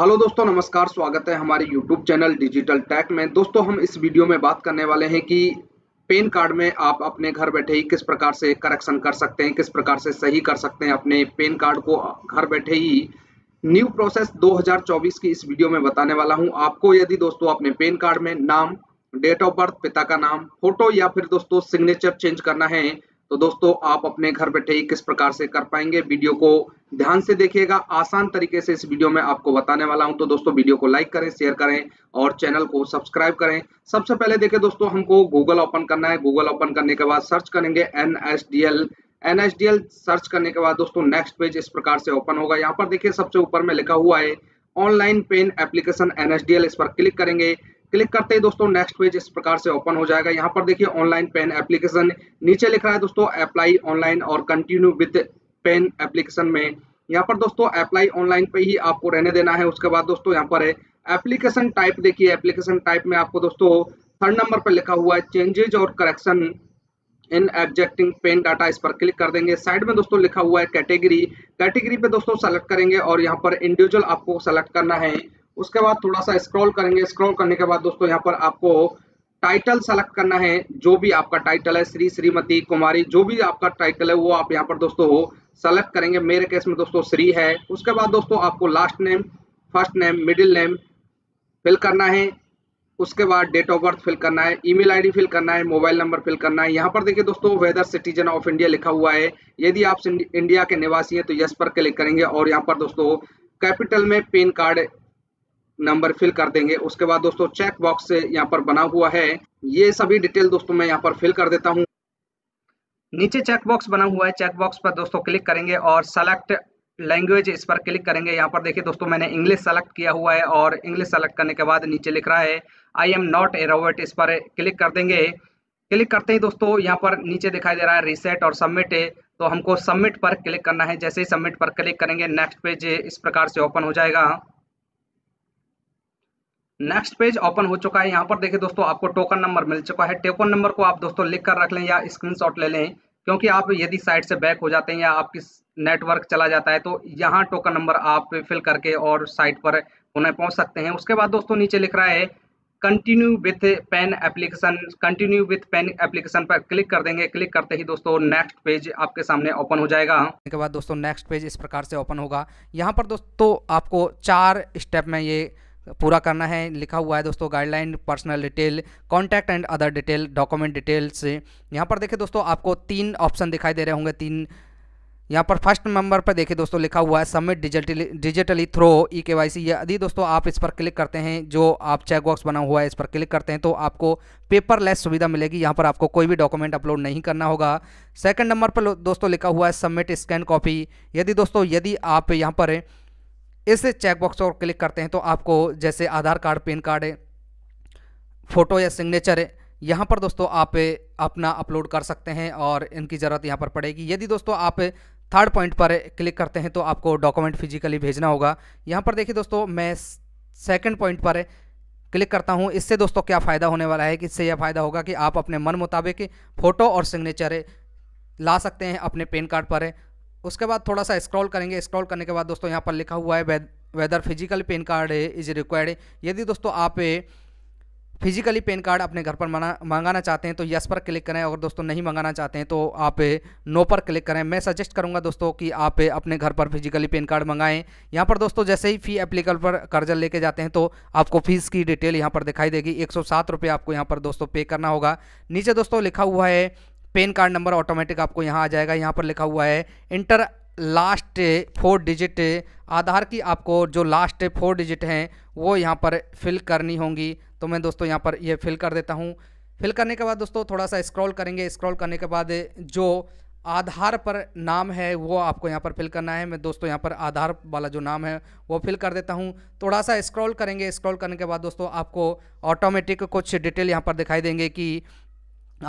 hello दोस्तों नमस्कार स्वागत है हमारे यूट्यूब चैनल डिजिटल टैक में दोस्तों हम इस वीडियो में बात करने वाले हैं कि पेन कार्ड में आप अपने घर बैठे ही किस प्रकार से करेक्शन कर सकते हैं किस प्रकार से सही कर सकते हैं अपने पेन कार्ड को घर बैठे ही न्यू प्रोसेस 2024 की इस वीडियो में बताने वाला हूं आपको यदि दोस्तों अपने पेन कार्ड में नाम डेट ऑफ बर्थ पिता का नाम फोटो या फिर दोस्तों सिग्नेचर चेंज करना है तो दोस्तों आप अपने घर बैठे ही किस प्रकार से कर पाएंगे वीडियो को ध्यान से देखिएगा आसान तरीके से इस वीडियो में आपको बताने वाला हूं तो दोस्तों वीडियो को लाइक करें शेयर करें और चैनल को सब्सक्राइब करें सबसे पहले देखें दोस्तों हमको गूगल ओपन करना है गूगल ओपन करने के बाद सर्च करेंगे N S D L N S D L search करने के बाद दोस्तों नेक्स्ट पेज इस प्रकार से ओपन होगा यहाँ पर देखिए सबसे ऊपर में लिखा हुआ है online PAN application N S D L इस पर क्लिक करेंगे क्लिक करते ही दोस्तों नेक्स्ट पेज इस प्रकार से ओपन हो जाएगा यहाँ पर देखिए ऑनलाइन पेन एप्लीकेशन नीचे लिखा है दोस्तों अप्लाई ऑनलाइन और कंटिन्यू विद पेन एप्लीकेशन में यहाँ पर दोस्तों अप्लाई ऑनलाइन पे ही आपको रहने देना है उसके बाद दोस्तों यहाँ पर है एप्लीकेशन टाइप देखिए एप्लीकेशन टाइप में आपको दोस्तों थर्ड नंबर पर लिखा हुआ है चेंजेज और correction in objecting PAN data इस पर क्लिक कर देंगे साइड में दोस्तों लिखा हुआ है कैटेगरी कैटेगरी पे दोस्तों सेलेक्ट करेंगे और यहाँ पर इंडिविजुअल आपको सेलेक्ट करना है उसके बाद थोड़ा सा स्क्रॉल करेंगे स्क्रॉल करने के बाद दोस्तों यहाँ पर आपको टाइटल सेलेक्ट करना है जो भी आपका टाइटल है श्री श्रीमती कुमारी जो भी आपका टाइटल है वो आप यहाँ पर दोस्तों सेलेक्ट करेंगे मेरे केस में दोस्तों श्री है उसके बाद दोस्तों आपको last name first name middle name fill करना है उसके बाद डेट ऑफ बर्थ फिल करना है ईमेल आईडी फिल करना है मोबाइल नंबर फिल करना है यहाँ पर देखिए दोस्तों वेदर सिटीजन ऑफ इंडिया लिखा हुआ है यदि आप इंडिया के निवासी हैं तो यस पर क्लिक करेंगे और यहाँ पर दोस्तों कैपिटल में पेन कार्ड नंबर फिल कर देंगे उसके बाद दोस्तों चेक बॉक्स यहाँ पर बना हुआ है ये सभी डिटेल दोस्तों मैं यहाँ पर फिल कर देता हूँ नीचे चेक बॉक्स बना हुआ है चेक बॉक्स पर दोस्तों क्लिक करेंगे और सेलेक्ट लैंग्वेज इस पर क्लिक करेंगे यहाँ पर देखिए दोस्तों मैंने इंग्लिश सेलेक्ट किया हुआ है और इंग्लिश सेलेक्ट करने के बाद नीचे लिख रहा है I am not a robot इस पर क्लिक कर देंगे क्लिक करते ही दोस्तों यहाँ पर नीचे दिखाई दे रहा है रिसेट और सबमिट है तो हमको सबमिट पर क्लिक करना है जैसे ही सबमिट पर क्लिक करेंगे नेक्स्ट पेज इस प्रकार से ओपन हो जाएगा नेक्स्ट पेज ओपन हो चुका है यहाँ पर देखिए दोस्तों आपको टोकन नंबर मिल चुका है टोकन नंबर को आप दोस्तों लिख कर रख लें या स्क्रीनशॉट ले लें क्योंकि आप यदि साइट से बैक हो जाते हैं या आपकी नेटवर्क चला जाता है तो यहाँ टोकन नंबर आप फिल करके और साइट पर उन्हें पहुँच सकते हैं उसके बाद दोस्तों नीचे लिख रहा है continue with PAN application continue with PAN application पर क्लिक कर देंगे क्लिक करते ही दोस्तों नेक्स्ट पेज आपके सामने ओपन हो जाएगा इसके बाद दोस्तों नेक्स्ट पेज इस प्रकार से ओपन होगा यहाँ पर दोस्तों आपको चार स्टेप में ये पूरा करना है लिखा हुआ है दोस्तों guideline personal detail contact and other detail document details यहाँ पर देखिए दोस्तों आपको तीन ऑप्शन दिखाई दे रहे होंगे तीन यहाँ पर फर्स्ट नंबर पर देखिए दोस्तों लिखा हुआ है submit digitally digitally through E K Y सी यदि दोस्तों आप इस पर क्लिक करते हैं जो आप चेकबॉक्स बना हुआ है इस पर क्लिक करते हैं तो आपको पेपरलेस सुविधा मिलेगी यहाँ पर आपको कोई भी डॉक्यूमेंट अपलोड नहीं करना होगा सेकंड नंबर पर दोस्तों लिखा हुआ है सबमिट स्कैन कॉपी यदि दोस्तों यदि आप यहाँ पर इस चेकबॉक्स पर क्लिक करते हैं तो आपको जैसे आधार कार्ड पेन कार्ड है फ़ोटो या सिग्नेचर है यहाँ पर दोस्तों आप अपना अपलोड कर सकते हैं और इनकी ज़रूरत यहाँ पर पड़ेगी यदि दोस्तों आप थर्ड पॉइंट पर क्लिक करते हैं तो आपको डॉक्यूमेंट फिजिकली भेजना होगा यहाँ पर देखिए दोस्तों मैं सेकंड पॉइंट पर क्लिक करता हूँ इससे दोस्तों क्या फ़ायदा होने वाला है कि इससे यह फ़ायदा होगा कि आप अपने मन मुताबिक फ़ोटो और सिग्नेचर ला सकते हैं अपने पेन कार्ड पर उसके बाद थोड़ा सा स्क्रॉल करेंगे स्क्रॉल करने के बाद दोस्तों यहाँ पर लिखा हुआ है whether physical PAN card is required यदि दोस्तों आप फिजिकली पेन कार्ड अपने घर पर मंगाना चाहते हैं तो यस पर क्लिक करें अगर दोस्तों नहीं मंगाना चाहते हैं तो आप नो पर क्लिक करें मैं सजेस्ट करूंगा दोस्तों कि आप अपने घर पर फिजिकली पेन कार्ड मंगाएं यहां पर दोस्तों जैसे ही फ़ी एप्लीकल पर कर्जा लेके जाते हैं तो आपको फ़ीस की डिटेल यहाँ पर दिखाई देगी एक आपको यहाँ पर दोस्तों पे करना होगा नीचे दोस्तों लिखा हुआ है पेन कार्ड नंबर ऑटोमेटिक आपको यहाँ आ जाएगा यहाँ पर लिखा हुआ है enter last four digit Aadhaar की आपको जो लास्ट फोर डिजिट हैं वो यहाँ पर फिल करनी होंगी तो मैं दोस्तों यहाँ पर ये फिल कर देता हूँ फिल करने के बाद दोस्तों थोड़ा सा स्क्रॉल करेंगे स्क्रॉल करने के बाद जो आधार पर नाम है वो आपको यहाँ पर फिल करना है मैं दोस्तों यहाँ पर आधार वाला जो नाम है वो फिल कर देता हूँ थोड़ा सा स्क्रॉल करेंगे स्क्रॉल करने के बाद दोस्तों आपको ऑटोमेटिक कुछ डिटेल यहाँ पर दिखाई देंगे कि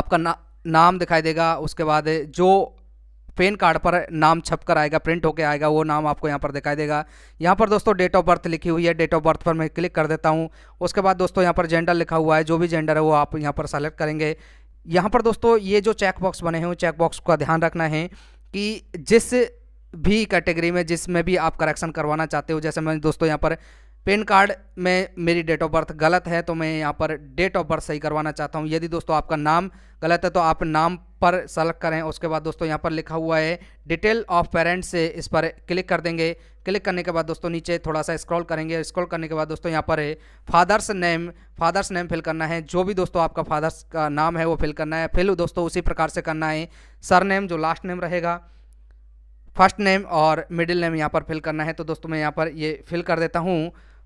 आपका ना नाम दिखाई देगा उसके बाद जो पेन कार्ड पर नाम छप कर आएगा प्रिंट होकर आएगा वो नाम आपको यहाँ पर दिखाई देगा यहाँ पर दोस्तों डेट ऑफ बर्थ लिखी हुई है डेट ऑफ बर्थ पर मैं क्लिक कर देता हूँ उसके बाद दोस्तों यहाँ पर जेंडर लिखा हुआ है जो भी जेंडर है वो आप यहाँ पर सेलेक्ट करेंगे यहाँ पर दोस्तों ये जो चेकबॉक्स बने हुए चेकबॉक्स का ध्यान रखना है कि जिस भी कैटेगरी में जिसमें भी आप करेक्शन करवाना चाहते हो जैसे मैं दोस्तों यहाँ पर पेन कार्ड में मेरी डेट ऑफ बर्थ गलत है तो मैं यहाँ पर डेट ऑफ बर्थ सही करवाना चाहता हूँ यदि दोस्तों आपका नाम गलत है तो आप नाम पर सेलेक्ट करें उसके बाद दोस्तों यहाँ पर लिखा हुआ है डिटेल ऑफ पेरेंट्स से इस पर क्लिक कर देंगे क्लिक करने के बाद दोस्तों नीचे थोड़ा सा स्क्रॉल करेंगे स्क्रॉल करने के बाद दोस्तों यहाँ पर है father's name father's name fill करना है जो भी दोस्तों आपका फादर्स का नाम है वो फिल करना है फिल दोस्तों उसी प्रकार से करना है सर नेम जो लास्ट नेम रहेगा फर्स्ट नेम और मिडिल नेम यहाँ पर फिल करना है तो दोस्तों मैं यहाँ पर ये फिल कर देता हूँ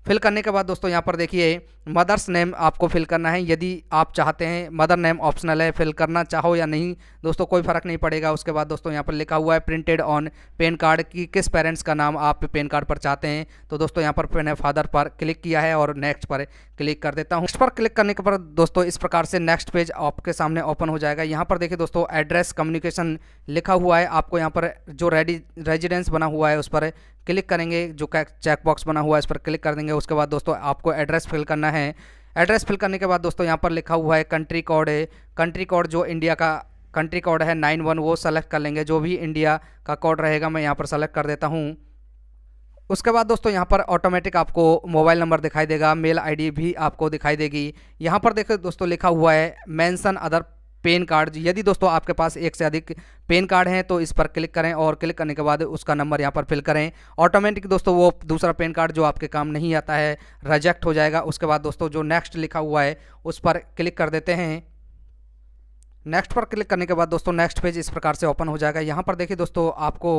फिल करने के बाद दोस्तों यहाँ पर देखिए मदर्स नेम आपको फिल करना है यदि आप चाहते हैं मदर नेम ऑप्शनल है फिल करना चाहो या नहीं दोस्तों कोई फ़र्क नहीं पड़ेगा उसके बाद दोस्तों यहाँ पर लिखा हुआ है प्रिंटेड ऑन पेन कार्ड कि किस पेरेंट्स का नाम आप पेन कार्ड पर चाहते हैं तो दोस्तों यहाँ पर मैंने फादर पर क्लिक किया है और नेक्स्ट पर क्लिक कर देता हूँ नेक्स्ट पर क्लिक करने के बाद दोस्तों इस प्रकार से नेक्स्ट पेज आपके सामने ओपन हो जाएगा यहाँ पर देखिए दोस्तों एड्रेस कम्युनिकेशन लिखा हुआ है आपको यहाँ पर जो रेडी रेजिडेंस बना हुआ है उस पर क्लिक करेंगे जो चेक बॉक्स बना हुआ है इस पर क्लिक कर देंगे उसके बाद दोस्तों आपको एड्रेस फिल करना है एड्रेस फिल करने के बाद दोस्तों यहाँ पर लिखा हुआ है कंट्री कोड है कंट्री कोड जो इंडिया का कंट्री कोड है नाइन वन वो सेलेक्ट कर लेंगे जो भी इंडिया का कोड रहेगा मैं यहाँ पर सेलेक्ट कर देता हूँ उसके बाद दोस्तों यहाँ पर ऑटोमेटिक आपको मोबाइल नंबर दिखाई देगा मेल आईडी भी आपको दिखाई देगी यहाँ पर देखो दोस्तों लिखा हुआ है मेंशन अदर पेन कार्ड यदि दोस्तों आपके पास एक से अधिक पेन कार्ड हैं तो इस पर क्लिक करें और क्लिक करने के बाद उसका नंबर यहाँ पर फिल करें ऑटोमेटिक दोस्तों वो दूसरा पेन कार्ड जो आपके काम नहीं आता है रिजेक्ट हो जाएगा उसके बाद दोस्तों जो नेक्स्ट लिखा हुआ है उस पर क्लिक कर देते हैं नेक्स्ट पर क्लिक करने के बाद दोस्तों नेक्स्ट पेज इस प्रकार से ओपन हो जाएगा यहाँ पर देखिए दोस्तों आपको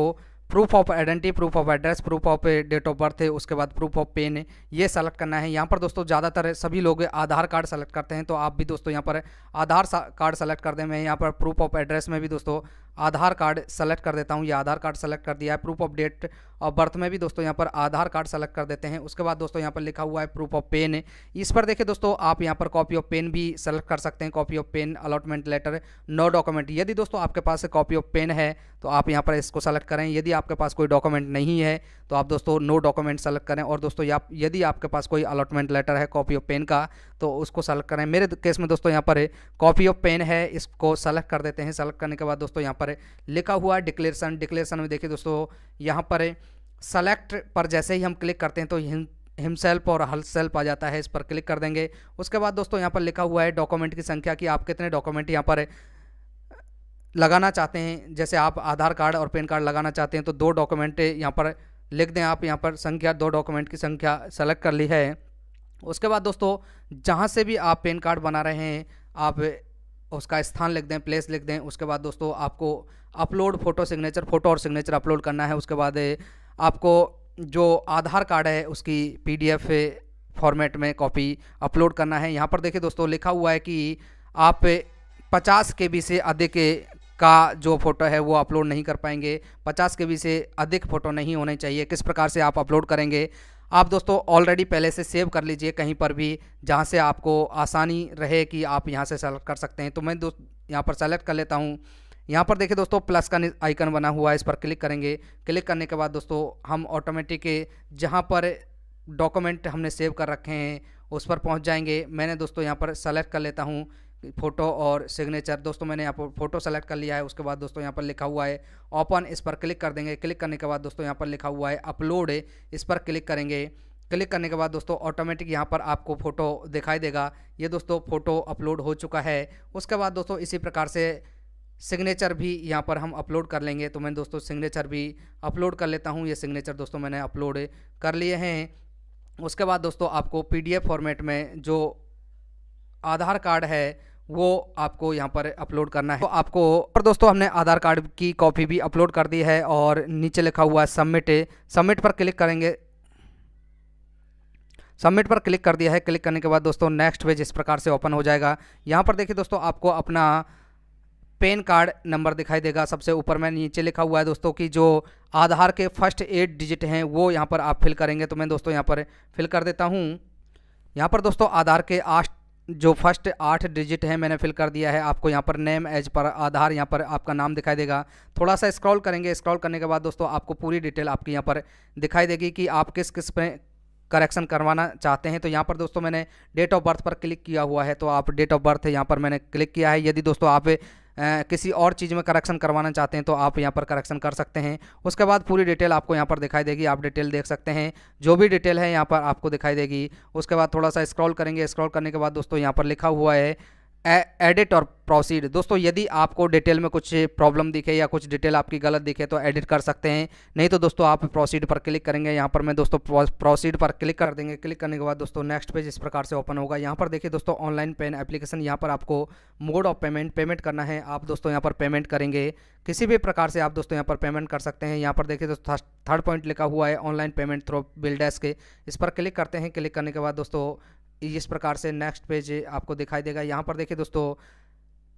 proof of identity proof of address proof of date of birth है उसके बाद प्रूफ ऑफ पेन है ये सेलेक्ट करना है यहाँ पर दोस्तों ज़्यादातर सभी लोग आधार कार्ड सेलेक्ट करते हैं तो आप भी दोस्तों यहाँ पर आधार कार्ड सेलेक्ट कर दें मैं यहाँ पर प्रूफ ऑफ एड्रेस में भी दोस्तों आधार कार्ड सेलेक्ट कर देता हूँ या आधार कार्ड सेलेक्ट कर दिया है प्रूफ ऑफ डेट और बर्थ में भी दोस्तों यहाँ पर आधार कार्ड सेलेक्ट कर देते हैं उसके बाद दोस्तों यहाँ पर लिखा हुआ है प्रूफ ऑफ पेन इस पर देखिए दोस्तों आप यहाँ पर कॉपी ऑफ पेन भी सेलेक्ट कर सकते हैं copy of PAN allotment letter no document यदि दोस्तों आपके पास कॉपी ऑफ पेन है तो आप यहाँ पर इसको सेलेक्ट करें यदि आपके पास कोई डॉक्यूमेंट नहीं है तो आप दोस्तों नो डॉक्यूमेंट सेलेक्ट करें और दोस्तों यदि आपके पास कोई अलॉटमेंट लेटर है कॉपी ऑफ पेन का तो उसको सेलेक्ट करें मेरे केस में दोस्तों यहाँ पर कॉपी ऑफ पेन है इसको सेलेक्ट कर देते हैं सेलेक्ट करने के बाद दोस्तों यहाँ पर पर लिखा हुआ डिक्लेरेशन डिक्लेरेशन में देखिए दोस्तों यहाँ पर सेलेक्ट पर जैसे ही हम क्लिक करते हैं तो हिमसेल्फ और हल सेल्प आ जाता है इस पर क्लिक कर देंगे उसके बाद दोस्तों यहाँ पर लिखा हुआ है डॉक्यूमेंट की संख्या कि आप कितने डॉक्यूमेंट यहाँ पर लगाना चाहते हैं जैसे आप आधार कार्ड और पैन कार्ड लगाना चाहते हैं तो दो डॉक्यूमेंट यहाँ पर लिख दें आप यहाँ पर संख्या दो डॉक्यूमेंट की संख्या सेलेक्ट कर ली है उसके बाद दोस्तों जहाँ से भी आप पैन कार्ड बना रहे हैं आप उसका स्थान लिख दें प्लेस लिख दें उसके बाद दोस्तों आपको अपलोड फ़ोटो सिग्नेचर फ़ोटो और सिग्नेचर अपलोड करना है उसके बाद आपको जो आधार कार्ड है उसकी पीडीएफ फॉर्मेट में कॉपी अपलोड करना है यहाँ पर देखिए दोस्तों लिखा हुआ है कि आप पचास के से अधिक का जो फ़ोटो है वो अपलोड नहीं कर पाएंगे पचास के से अधिक फ़ोटो नहीं होने चाहिए किस प्रकार से आप अपलोड करेंगे आप दोस्तों ऑलरेडी पहले से सेव कर लीजिए कहीं पर भी जहाँ से आपको आसानी रहे कि आप यहाँ से सेलेक्ट कर सकते हैं तो मैं दोस्त यहाँ पर सेलेक्ट कर लेता हूँ यहाँ पर देखिए दोस्तों प्लस का आइकन बना हुआ है इस पर क्लिक करेंगे क्लिक करने के बाद दोस्तों हम ऑटोमेटिक जहाँ पर डॉक्यूमेंट हमने सेव कर रखे हैं उस पर पहुँच जाएंगे मैंने दोस्तों यहाँ पर सेलेक्ट कर लेता हूँ फ़ोटो और सिग्नेचर दोस्तों मैंने यहाँ पर फोटो सेलेक्ट कर लिया है उसके बाद दोस्तों यहाँ पर लिखा हुआ है ओपन इस पर क्लिक कर देंगे क्लिक करने के बाद दोस्तों यहाँ पर लिखा हुआ है अपलोड इस पर क्लिक करेंगे क्लिक करने के बाद दोस्तों ऑटोमेटिक यहाँ पर आपको फ़ोटो दिखाई देगा ये दोस्तों फ़ोटो अपलोड हो चुका है उसके बाद दोस्तों इसी प्रकार से सिग्नेचर भी यहाँ पर हम अपलोड कर लेंगे तो मैं दोस्तों सिग्नेचर भी अपलोड कर लेता हूँ ये सिग्नेचर दोस्तों मैंने अपलोड कर लिए हैं उसके बाद दोस्तों आपको पी फॉर्मेट में जो आधार कार्ड है वो आपको यहाँ पर अपलोड करना है तो आपको और दोस्तों हमने आधार कार्ड की कॉपी भी अपलोड कर दी है और नीचे लिखा हुआ है सबमिट सबमिट पर क्लिक करेंगे सबमिट पर क्लिक कर दिया है क्लिक करने के बाद दोस्तों नेक्स्ट पेज इस प्रकार से ओपन हो जाएगा यहाँ पर देखिए दोस्तों आपको अपना पेन कार्ड नंबर दिखाई देगा सबसे ऊपर में नीचे लिखा हुआ है दोस्तों कि जो आधार के फर्स्ट एट डिजिट हैं वो यहाँ पर आप फिल करेंगे तो मैं दोस्तों यहाँ पर फिल कर देता हूँ यहाँ पर दोस्तों आधार के आठ जो फर्स्ट आठ डिजिट है मैंने फिल कर दिया है आपको यहाँ पर नेम एज पर आधार यहाँ पर आपका नाम दिखाई देगा थोड़ा सा स्क्रॉल करेंगे स्क्रॉल करने के बाद दोस्तों आपको पूरी डिटेल आपकी यहाँ पर दिखाई देगी कि आप किस किस पे करेक्शन करवाना चाहते हैं तो यहाँ पर दोस्तों मैंने डेट ऑफ बर्थ पर क्लिक किया हुआ है तो आप डेट ऑफ बर्थ यहाँ पर मैंने क्लिक किया है यदि दोस्तों आप किसी और चीज़ में करेक्शन करवाना चाहते हैं तो आप यहाँ पर करेक्शन कर सकते हैं उसके बाद पूरी डिटेल आपको यहाँ पर दिखाई देगी आप डिटेल देख सकते हैं जो भी डिटेल है यहाँ पर आपको दिखाई देगी उसके बाद थोड़ा सा स्क्रॉल करेंगे स्क्रॉल करने के बाद दोस्तों यहाँ पर लिखा हुआ है एडिट और प्रोसीड दोस्तों यदि आपको डिटेल में कुछ प्रॉब्लम दिखे या कुछ डिटेल आपकी गलत दिखे तो एडिट कर सकते हैं नहीं तो दोस्तों आप प्रोसीड पर क्लिक करेंगे यहाँ पर मैं दोस्तों प्रोसीड पर क्लिक कर देंगे क्लिक करने के बाद दोस्तों नेक्स्ट पेज इस प्रकार से ओपन होगा यहाँ पर देखिए दोस्तों ऑनलाइन पेन एप्लीकेशन यहाँ पर आपको मोड ऑफ पेमेंट पेमेंट करना है आप दोस्तों यहाँ पर पेमेंट करेंगे किसी भी प्रकार से आप दोस्तों यहाँ पर पेमेंट कर सकते हैं यहाँ पर देखिए दोस्तों थर्ड पॉइंट लिखा हुआ है online payment through BillDesk इस पर क्लिक करते हैं क्लिक करने के बाद दोस्तों इस प्रकार से नेक्स्ट पेज आपको दिखाई देगा यहाँ पर देखिए दोस्तों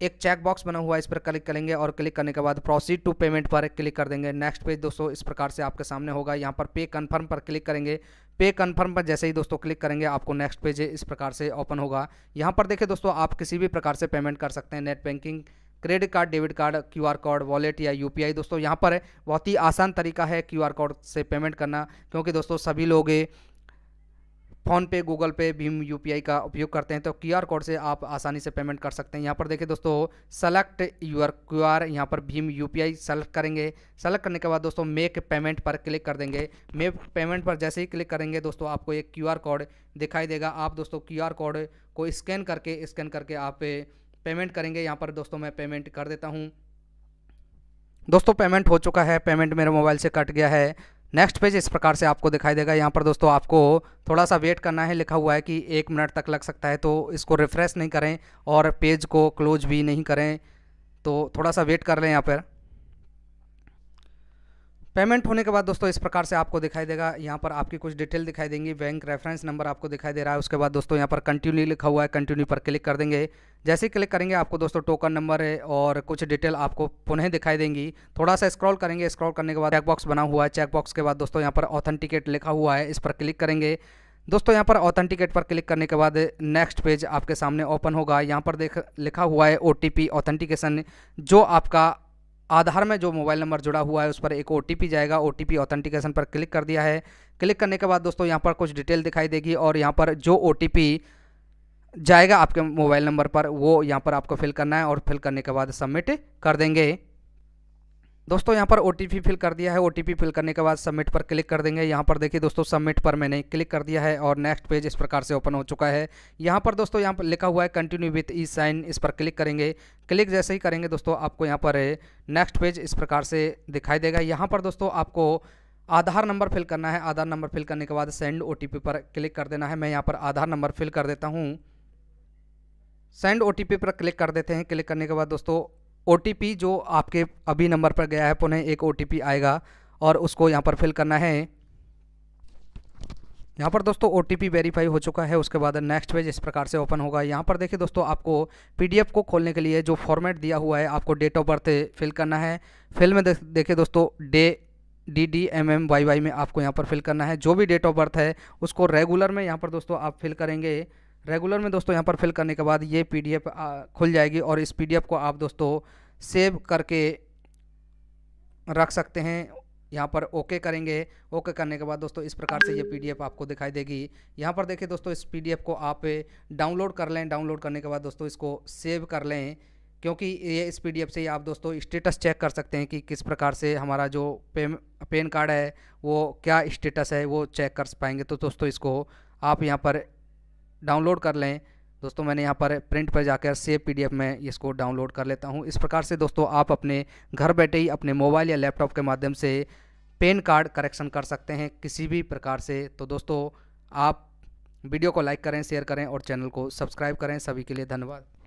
एक चेक बॉक्स बना हुआ है इस पर क्लिक करेंगे और क्लिक करने के बाद प्रोसीड टू पेमेंट पर क्लिक कर देंगे नेक्स्ट पेज दोस्तों इस प्रकार से आपके सामने होगा यहाँ पर पे कन्फर्म पर क्लिक करेंगे पे कन्फर्म पर जैसे ही दोस्तों क्लिक करेंगे आपको नेक्स्ट पेज इस प्रकार से ओपन होगा यहाँ पर देखें दोस्तों आप किसी भी प्रकार से पेमेंट कर सकते हैं net banking credit card debit card Q R code wallet या यू दोस्तों यहाँ पर बहुत ही आसान तरीका है क्यू आर कोड से पेमेंट करना क्योंकि दोस्तों सभी लोग फ़ोन पे गूगल पे भीम यू का उपयोग करते हैं तो क्यू कोड से आप आसानी से पेमेंट कर सकते हैं यहाँ पर देखिए दोस्तों सेलेक्ट यूर क्यू आर यहाँ पर भीम यू सेलेक्ट करेंगे सेलेक्ट करने के बाद दोस्तों मेक पेमेंट पर क्लिक कर देंगे मेक पेमेंट पर जैसे ही क्लिक करेंगे दोस्तों आपको एक क्यू कोड दिखाई देगा आप दोस्तों क्यू कोड को स्कैन करके स्कैन करके आप पेमेंट करेंगे यहाँ पर दोस्तों मैं पेमेंट कर देता हूँ दोस्तों पेमेंट हो चुका है पेमेंट मेरे मोबाइल से कट गया है नेक्स्ट पेज इस प्रकार से आपको दिखाई देगा यहाँ पर दोस्तों आपको थोड़ा सा वेट करना है लिखा हुआ है कि एक मिनट तक लग सकता है तो इसको रिफ़्रेश नहीं करें और पेज को क्लोज भी नहीं करें तो थोड़ा सा वेट कर लें यहाँ पर पेमेंट होने के बाद दोस्तों इस प्रकार से आपको दिखाई देगा यहाँ पर आपकी कुछ डिटेल दिखाई देंगी बैंक रेफरेंस नंबर आपको दिखाई दे रहा है उसके बाद दोस्तों यहाँ पर कंटिन्यू लिखा हुआ है कंटिन्यू पर क्लिक कर देंगे जैसे ही क्लिक करेंगे आपको दोस्तों टोकन नंबर है और कुछ डिटेल आपको पुनः दिखाई देंगी थोड़ा सा स्क्रॉल करेंगे स्क्रॉल करने के बाद चेकबॉक्स बना हुआ है चेकबॉक्स के बाद दोस्तों यहाँ पर ऑथेंटिकेट लिखा हुआ है इस पर क्लिक करेंगे दोस्तों यहाँ पर ऑथेंटिकेट पर क्लिक करने के बाद नेक्स्ट पेज आपके सामने ओपन होगा यहाँ पर देख लिखा हुआ है ओ ऑथेंटिकेशन जो आपका आधार में जो मोबाइल नंबर जुड़ा हुआ है उस पर एक ओ जाएगा ओ टी ऑथेंटिकेशन पर क्लिक कर दिया है क्लिक करने के बाद दोस्तों यहाँ पर कुछ डिटेल दिखाई देगी और यहाँ पर जो ओ जाएगा आपके मोबाइल नंबर पर वो यहाँ पर आपको फिल करना है और फिल करने के बाद सबमिट कर देंगे दोस्तों यहाँ पर ओ फिल कर दिया है ओ फिल करने के बाद सबमिट पर क्लिक कर देंगे यहाँ पर देखिए दोस्तों सबमिट पर मैंने क्लिक कर दिया है और नेक्स्ट पेज इस प्रकार से ओपन हो चुका है यहाँ पर दोस्तों यहाँ पर लिखा हुआ है कंटिन्यू विथ ई साइन इस पर क्लिक करेंगे क्लिक जैसे ही करेंगे दोस्तों आपको यहाँ पर नेक्स्ट पेज इस प्रकार से दिखाई देगा यहाँ पर दोस्तों आपको आधार नंबर फिल करना है आधार नंबर फिल करने के बाद सेंड ओ पर क्लिक कर देना है मैं यहाँ पर आधार नंबर फिल कर देता हूँ सेंड ओ पर क्लिक कर देते हैं क्लिक करने के बाद दोस्तों ओ जो आपके अभी नंबर पर गया है पुनः एक ओ आएगा और उसको यहाँ पर फिल करना है यहाँ पर दोस्तों ओ वेरीफाई हो चुका है उसके बाद नेक्स्ट पेज इस प्रकार से ओपन होगा यहाँ पर देखिए दोस्तों आपको पीडीएफ को खोलने के लिए जो फॉर्मेट दिया हुआ है आपको डेट ऑफ बर्थ फिल करना है फिल में देखिए दोस्तों D D D M M Y Y में आपको यहाँ पर फिल करना है जो भी डेट ऑफ बर्थ है उसको रेगुलर में यहाँ पर दोस्तों आप फिल करेंगे रेगुलर में दोस्तों यहाँ पर फिल करने के बाद ये पीडीएफ खुल जाएगी और इस पीडीएफ को आप दोस्तों सेव करके रख सकते हैं यहाँ पर ओके करेंगे ओके करने के बाद दोस्तों इस प्रकार से ये पीडीएफ आपको दिखाई देगी यहाँ पर देखिए दोस्तों इस पीडीएफ को आप डाउनलोड कर लें डाउनलोड करने के बाद दोस्तों इसको सेव कर लें क्योंकि ये इस पीडीएफ से आप दोस्तों स्टेटस चेक कर सकते हैं कि किस प्रकार से हमारा जो पेन पेन कार्ड है वो क्या स्टेटस है वो चेक कर पाएंगे तो दोस्तों इसको आप यहाँ पर डाउनलोड कर लें दोस्तों मैंने यहाँ पर प्रिंट पर जाकर सेव पीडीएफ में इसको डाउनलोड कर लेता हूँ इस प्रकार से दोस्तों आप अपने घर बैठे ही अपने मोबाइल या लैपटॉप के माध्यम से पेन कार्ड करेक्शन कर सकते हैं किसी भी प्रकार से तो दोस्तों आप वीडियो को लाइक करें शेयर करें और चैनल को सब्सक्राइब करें सभी के लिए धन्यवाद